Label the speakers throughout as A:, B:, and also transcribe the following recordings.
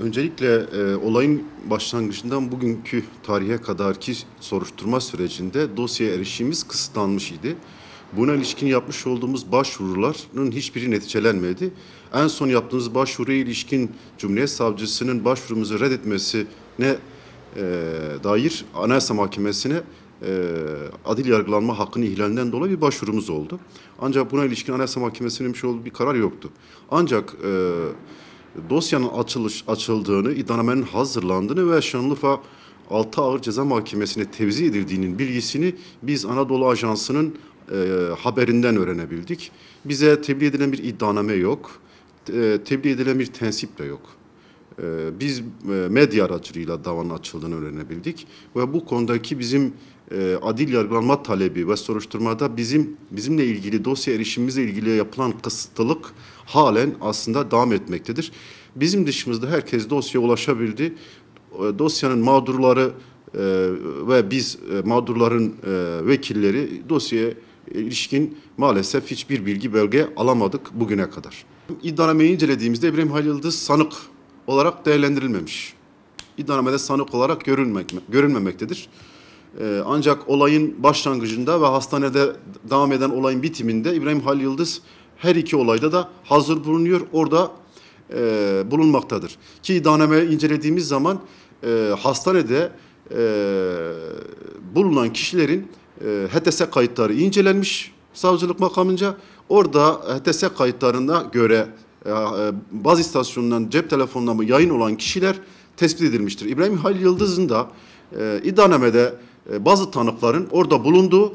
A: Öncelikle e, olayın başlangıcından bugünkü tarihe kadarki soruşturma sürecinde dosya erişimimiz kısıtlanmış idi. Buna ilişkin yapmış olduğumuz başvuruların hiçbiri neticelenmedi. En son yaptığımız başvuruya ilişkin Cumhuriyet Savcısının başvurumuzu reddetmesine e, dair Anayasa Mahkemesi'ne e, adil yargılanma hakkını ihlalinden dolayı bir başvurumuz oldu. Ancak buna ilişkin Anayasa Mahkemesi'nin bir şey olduğu bir karar yoktu. Ancak e, dosyanın açılış açıldığını, iddianamenin hazırlandığını ve Şanlıurfa 6 Ağır Ceza Mahkemesi'ne tevzi edildiğinin bilgisini biz Anadolu Ajansı'nın e, haberinden öğrenebildik. Bize tebliğ edilen bir iddianame yok, e, tebliğ edilen bir tensip de yok. Ee, biz e, medya aracılığıyla davanın açıldığını öğrenebildik ve bu konudaki bizim e, adil yargılanma talebi ve soruşturmada bizim bizimle ilgili dosya erişimimizle ilgili yapılan kısıtlılık halen aslında devam etmektedir. Bizim dışımızda herkes dosyaya ulaşabildi. E, dosyanın mağdurları ve biz mağdurların vekilleri dosyaya ilişkin maalesef hiçbir bilgi belge alamadık bugüne kadar. İddianameyi incelediğimizde İbrahim Halil Yıldız sanık olarak değerlendirilmemiş. İddianamede sanık olarak görünmek, görünmemektedir. Ee, ancak olayın başlangıcında ve hastanede devam eden olayın bitiminde İbrahim Halil Yıldız her iki olayda da hazır bulunuyor. Orada e, bulunmaktadır. Ki iddianameyi incelediğimiz zaman e, hastanede e, bulunan kişilerin e, HTS kayıtları incelenmiş savcılık makamınca. Orada HTS kayıtlarına göre e, e, baz istasyonundan cep telefonuna mı yayın olan kişiler tespit edilmiştir. İbrahim Halil Yıldız'ın da e, iddianamede e, bazı tanıkların orada bulunduğu,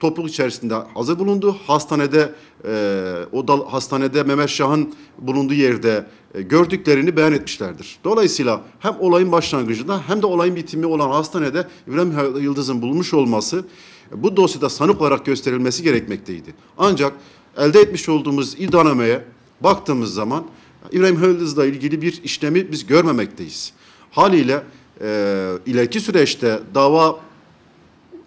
A: topluluk içerisinde hazır bulunduğu, hastanede e, o da, hastanede Mehmet Şah'ın bulunduğu yerde e, gördüklerini beyan etmişlerdir. Dolayısıyla hem olayın başlangıcında hem de olayın bitimi olan hastanede İbrahim Halil Yıldız'ın bulunmuş olması e, bu dosyada sanık olarak gösterilmesi gerekmekteydi. Ancak elde etmiş olduğumuz iddianameye baktığımız zaman İbrahim Hıldız'la ilgili bir işlemi biz görmemekteyiz. Haliyle e, ileriki süreçte dava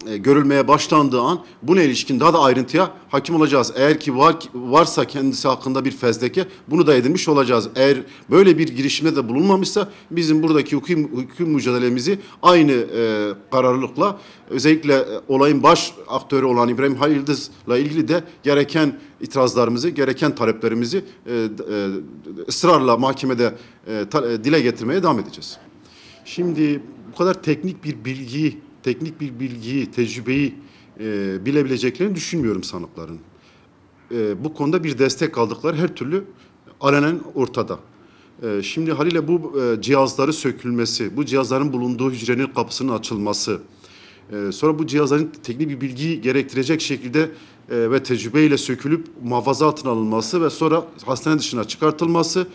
A: e, görülmeye başlandığı an buna ilişkin daha da ayrıntıya hakim olacağız. Eğer ki var, varsa kendisi hakkında bir fezleke bunu da edinmiş olacağız. Eğer böyle bir girişimde de bulunmamışsa bizim buradaki hukuki, hukuki mücadelemizi aynı e, kararlılıkla özellikle e, olayın baş aktörü olan İbrahim Halildiz'la ilgili de gereken itirazlarımızı, gereken taleplerimizi e, e, ısrarla mahkemede e, ta, e, dile getirmeye devam edeceğiz. Şimdi bu kadar teknik bir bilgiyi teknik bir bilgiyi, tecrübeyi e, bilebileceklerini düşünmüyorum sanıkların. E, bu konuda bir destek aldıkları her türlü alenen ortada. E, şimdi haliyle bu e, cihazları sökülmesi, bu cihazların bulunduğu hücrenin kapısının açılması, e, sonra bu cihazların teknik bir bilgiyi gerektirecek şekilde e, ve tecrübeyle sökülüp muhafaza altına alınması ve sonra hastane dışına çıkartılması,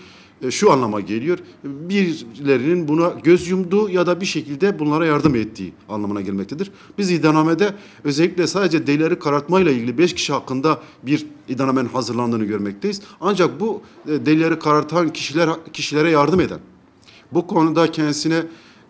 A: e, şu anlama geliyor. Birilerinin buna göz yumduğu ya da bir şekilde bunlara yardım ettiği anlamına gelmektedir. Biz idanamede özellikle sadece delileri karartmayla ilgili beş kişi hakkında bir iddianamenin hazırlandığını görmekteyiz. Ancak bu e, delileri karartan kişiler kişilere yardım eden, bu konuda kendisine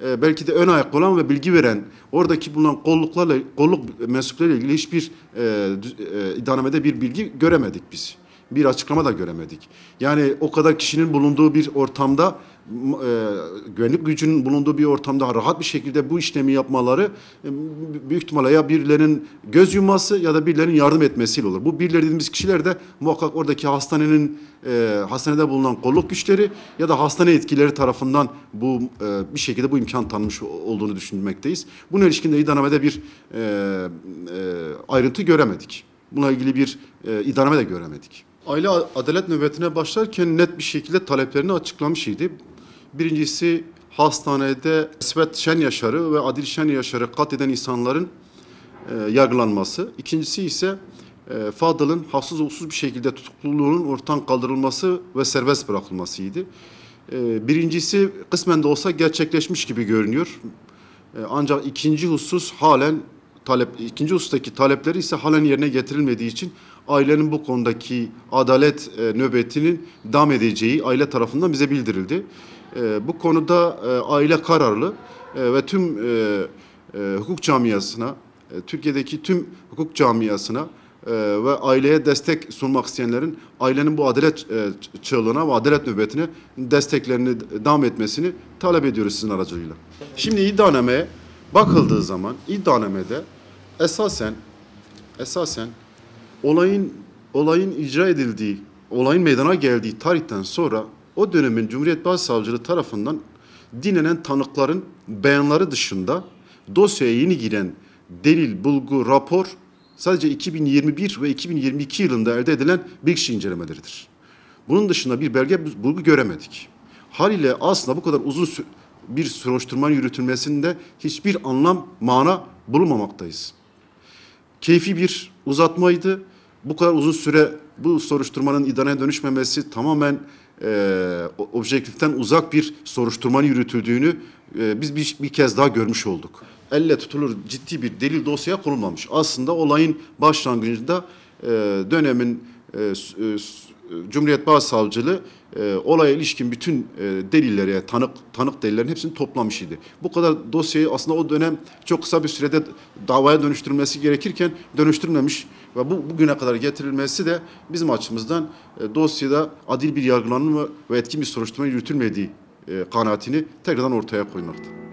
A: e, belki de ön ayak olan ve bilgi veren oradaki bulunan kolluklarla kolluk mensuplarıyla ilgili hiçbir e, e, iddianamede bir bilgi göremedik biz bir açıklama da göremedik. Yani o kadar kişinin bulunduğu bir ortamda e, güvenlik gücünün bulunduğu bir ortamda rahat bir şekilde bu işlemi yapmaları e, büyük ihtimalle ya birilerinin göz yumması ya da birilerinin yardım etmesiyle olur. Bu birileri dediğimiz kişiler de muhakkak oradaki hastanenin e, hastanede bulunan kolluk güçleri ya da hastane etkileri tarafından bu e, bir şekilde bu imkan tanınmış olduğunu düşünmekteyiz. Bunun ilişkinde iddianamede bir e, e, ayrıntı göremedik. Buna ilgili bir e, iddianame de göremedik. Aile adalet nöbetine başlarken net bir şekilde taleplerini açıklamış idi. Birincisi hastanede İsmet Şen Yaşar'ı ve Adil Şen Yaşar'ı katleden insanların e, yargılanması. İkincisi ise e, Fadıl'ın haksız olsuz bir şekilde tutukluluğunun ortadan kaldırılması ve serbest bırakılmasıydı. E, birincisi kısmen de olsa gerçekleşmiş gibi görünüyor. E, ancak ikinci husus halen talep, ikinci husustaki talepleri ise halen yerine getirilmediği için ailenin bu konudaki adalet e, nöbetinin devam edeceği aile tarafından bize bildirildi. E, bu konuda e, aile kararlı e, ve tüm e, e, hukuk camiasına, e, Türkiye'deki tüm hukuk camiasına e, ve aileye destek sunmak isteyenlerin ailenin bu adalet e, çığlığına ve adalet nöbetine desteklerini devam etmesini talep ediyoruz sizin aracılığıyla. Şimdi iddianameye bakıldığı zaman iddianamede esasen esasen olayın olayın icra edildiği, olayın meydana geldiği tarihten sonra o dönemin Cumhuriyet Başsavcılığı tarafından dinlenen tanıkların beyanları dışında dosyaya yeni giren delil, bulgu, rapor sadece 2021 ve 2022 yılında elde edilen bilgi incelemeleridir. Bunun dışında bir belge bulgu göremedik. Haliyle aslında bu kadar uzun bir soruşturmanın yürütülmesinde hiçbir anlam, mana bulunmamaktayız keyfi bir uzatmaydı. Bu kadar uzun süre bu soruşturmanın iddianaya dönüşmemesi tamamen e, objektiften uzak bir soruşturmanın yürütüldüğünü e, biz bir, bir kez daha görmüş olduk. Elle tutulur ciddi bir delil dosyaya konulmamış. Aslında olayın başlangıcında e, dönemin e, e Cumhuriyet Başsavcılığı e, olaya ilişkin bütün e, delilleri, tanık tanık delillerin hepsini toplamış idi. Bu kadar dosyayı aslında o dönem çok kısa bir sürede davaya dönüştürülmesi gerekirken dönüştürmemiş ve bu bugüne kadar getirilmesi de bizim açımızdan e, dosyada adil bir yargılanma ve etkin bir soruşturma yürütülmediği e, kanaatini tekrardan ortaya koymakta.